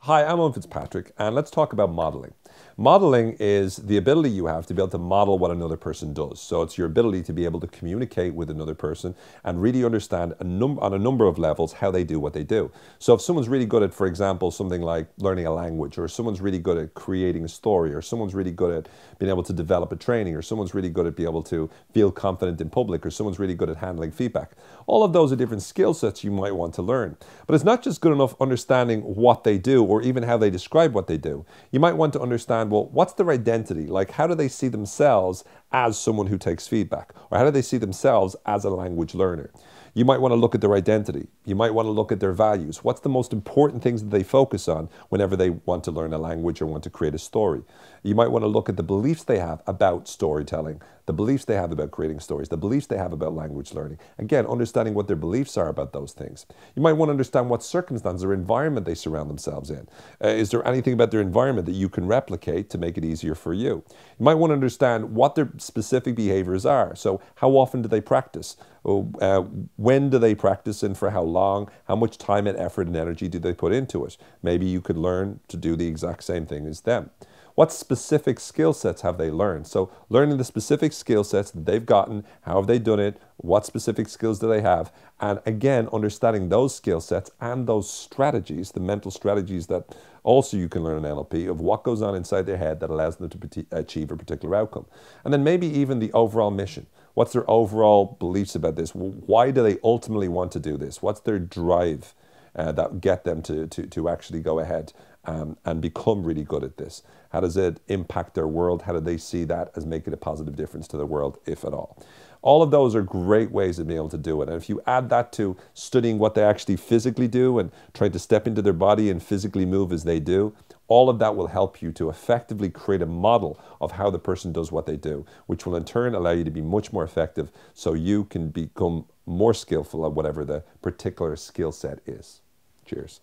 Hi, I'm Owen Fitzpatrick, and let's talk about modeling. Modeling is the ability you have to be able to model what another person does. So it's your ability to be able to communicate with another person and really understand a on a number of levels how they do what they do. So if someone's really good at, for example, something like learning a language, or someone's really good at creating a story, or someone's really good at being able to develop a training, or someone's really good at being able to feel confident in public, or someone's really good at handling feedback. All of those are different skill sets you might want to learn. But it's not just good enough understanding what they do or even how they describe what they do. You might want to understand understand well, what's their identity? Like, how do they see themselves as someone who takes feedback? Or how do they see themselves as a language learner? You might want to look at their identity. You might want to look at their values. What's the most important things that they focus on whenever they want to learn a language or want to create a story? You might want to look at the beliefs they have about storytelling, the beliefs they have about creating stories, the beliefs they have about language learning. Again, understanding what their beliefs are about those things. You might want to understand what circumstance or environment they surround themselves in. Uh, is there anything about their environment that you can replicate to make it easier for you? You might want to understand what their specific behaviors are. So, how often do they practice? Uh, when do they practice and for how long? How much time and effort and energy do they put into it? Maybe you could learn to do the exact same thing as them. What specific skill sets have they learned? So learning the specific skill sets that they've gotten, how have they done it, what specific skills do they have, and again, understanding those skill sets and those strategies, the mental strategies that also you can learn in NLP of what goes on inside their head that allows them to achieve a particular outcome. And then maybe even the overall mission. What's their overall beliefs about this? Why do they ultimately want to do this? What's their drive uh, that get them to, to, to actually go ahead um, and become really good at this? How does it impact their world? How do they see that as making a positive difference to the world, if at all? All of those are great ways of being able to do it. And if you add that to studying what they actually physically do and trying to step into their body and physically move as they do, all of that will help you to effectively create a model of how the person does what they do, which will in turn allow you to be much more effective so you can become more skillful at whatever the particular skill set is. Cheers.